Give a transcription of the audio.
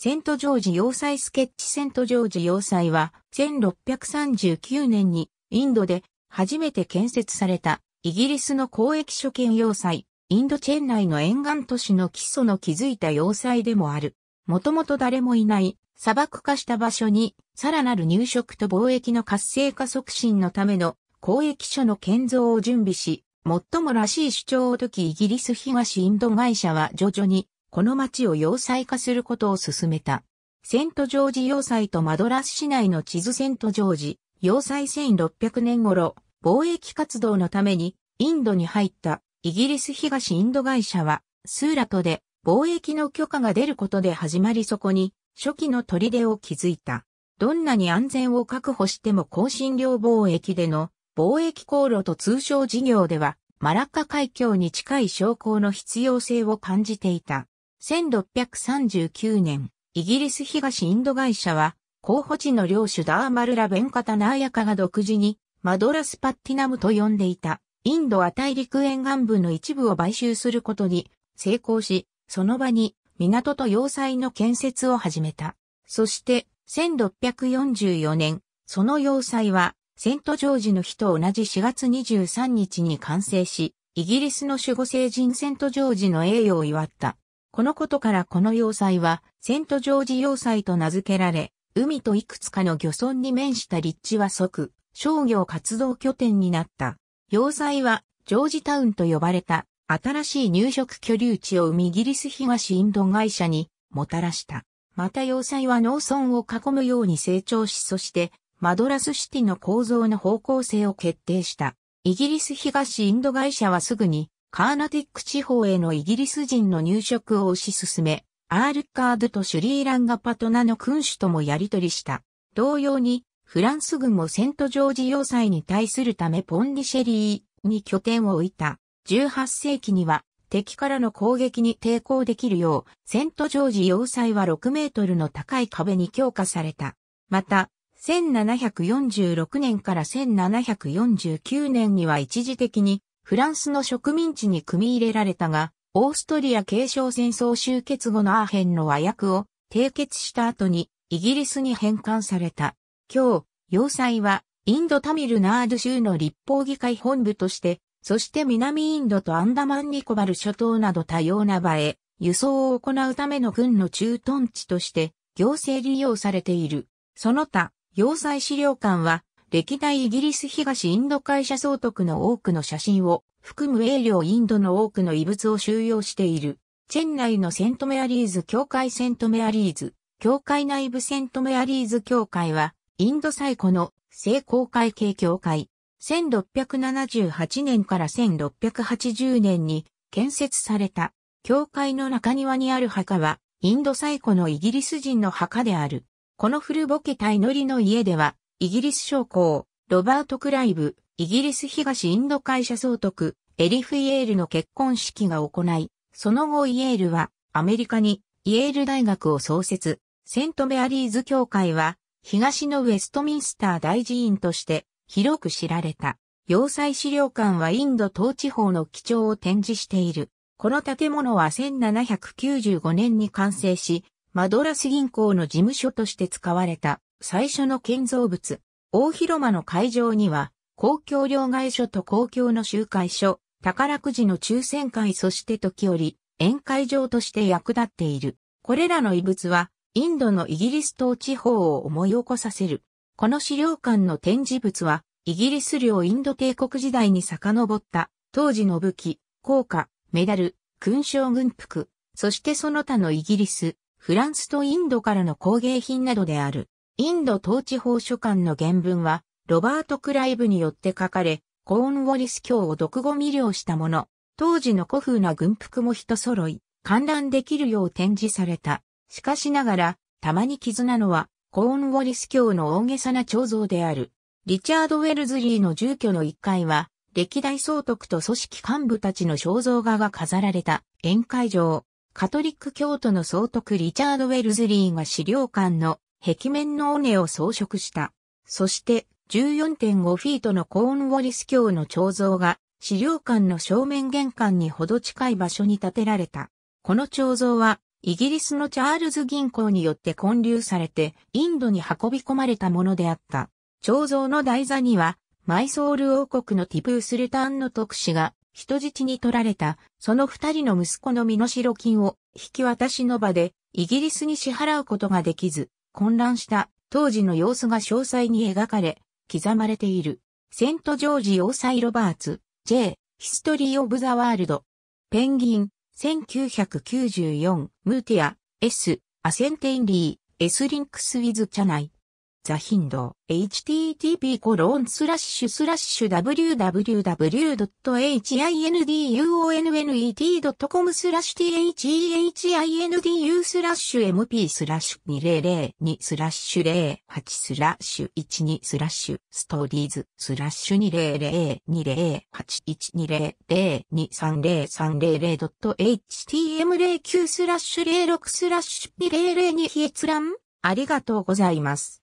セントジョージ要塞スケッチセントジョージ要塞は1639年にインドで初めて建設されたイギリスの公益所見要塞、インドチェン内の沿岸都市の基礎の築いた要塞でもある。もともと誰もいない砂漠化した場所にさらなる入植と貿易の活性化促進のための公益所の建造を準備し、最もらしい主張を解きイギリス東インド会社は徐々にこの町を要塞化することを進めた。セントジョージ要塞とマドラス市内の地図セントジョージ、要塞1600年頃、貿易活動のためにインドに入ったイギリス東インド会社はスーラトで貿易の許可が出ることで始まりそこに初期の砦を築いた。どんなに安全を確保しても香辛料貿易での貿易航路と通商事業ではマラッカ海峡に近い商工の必要性を感じていた。1639年、イギリス東インド会社は、候補地の領主ダーマルラ・ベンカタナーヤカが独自に、マドラスパッティナムと呼んでいた、インドア大陸沿岸部の一部を買収することに成功し、その場に港と要塞の建設を始めた。そして、1644年、その要塞は、セントジョージの日と同じ4月23日に完成し、イギリスの守護聖人セントジョージの栄誉を祝った。このことからこの要塞は、セントジョージ要塞と名付けられ、海といくつかの漁村に面した立地は即、商業活動拠点になった。要塞は、ジョージタウンと呼ばれた、新しい入植居留地を生みギリス東インド会社にもたらした。また要塞は農村を囲むように成長し、そしてマドラスシティの構造の方向性を決定した。イギリス東インド会社はすぐにカーナティック地方へのイギリス人の入植を推し進め、アールカードとシュリーランガパトナの君主ともやり取りした。同様に、フランス軍もセントジョージ要塞に対するためポンディシェリーに拠点を置いた。18世紀には敵からの攻撃に抵抗できるよう、セントジョージ要塞は6メートルの高い壁に強化された。また、1746年から1749年には一時的にフランスの植民地に組み入れられたが、オーストリア継承戦争終結後のアーヘンの和訳を締結した後にイギリスに返還された。今日、要塞はインドタミルナード州の立法議会本部として、そして南インドとアンダマンニコバル諸島など多様な場へ輸送を行うための軍の駐屯地として行政利用されている。その他、要塞資料館は歴代イギリス東インド会社総督の多くの写真を含む英領インドの多くの遺物を収容している。チェン内のセントメアリーズ教会セントメアリーズ、教会内部セントメアリーズ教会は、インド最古の聖公会系教会。1678年から1680年に建設された。教会の中庭にある墓は、インド最古のイギリス人の墓である。この古ぼけた祈りの家では、イギリス将校、ロバート・クライブ、イギリス東インド会社総督、エリフ・イエールの結婚式が行い、その後イエールはアメリカにイエール大学を創設、セントメアリーズ協会は東のウェストミンスター大寺院として広く知られた。要塞資料館はインド東地方の基調を展示している。この建物は1795年に完成し、マドラス銀行の事務所として使われた。最初の建造物、大広間の会場には、公共両替所と公共の集会所、宝くじの抽選会そして時折、宴会場として役立っている。これらの遺物は、インドのイギリス島地方を思い起こさせる。この資料館の展示物は、イギリス領インド帝国時代に遡った、当時の武器、硬貨、メダル、勲章軍服、そしてその他のイギリス、フランスとインドからの工芸品などである。インド統治法書館の原文は、ロバート・クライブによって書かれ、コーンウォリス教を独語魅了したもの、当時の古風な軍服も人揃い、観覧できるよう展示された。しかしながら、たまに傷なのは、コーンウォリス教の大げさな彫像である。リチャード・ウェルズリーの住居の1階は、歴代総督と組織幹部たちの肖像画が飾られた宴会場。カトリック教徒の総督リチャード・ウェルズリーが資料館の壁面の尾根を装飾した。そして、14.5フィートのコーンウォリス橋の彫像が、資料館の正面玄関にほど近い場所に建てられた。この彫像は、イギリスのチャールズ銀行によって建立されて、インドに運び込まれたものであった。彫像の台座には、マイソール王国のティプースルターンの特使が、人質に取られた、その二人の息子の身代金を、引き渡しの場で、イギリスに支払うことができず、混乱した当時の様子が詳細に描かれ、刻まれている。セントジョージ要塞ロバーツ、J、ヒストリー・オブ・ザ・ワールド。ペンギン、1994、ムーティア、S、アセンテインリー、S リンクス・ウィズ・チャナイ。ザヒンド、http コロンスラッシュスラッシュ www.hindunnet.com スラッシュ thindu h スラッシュ mp スラッシュ2002スラッシュ08スラッシュ12スラッシュストーリーズスラッシュ 200208120023030.htm09 スラッシュ06スラッシュ202非閲覧ありがとうございます。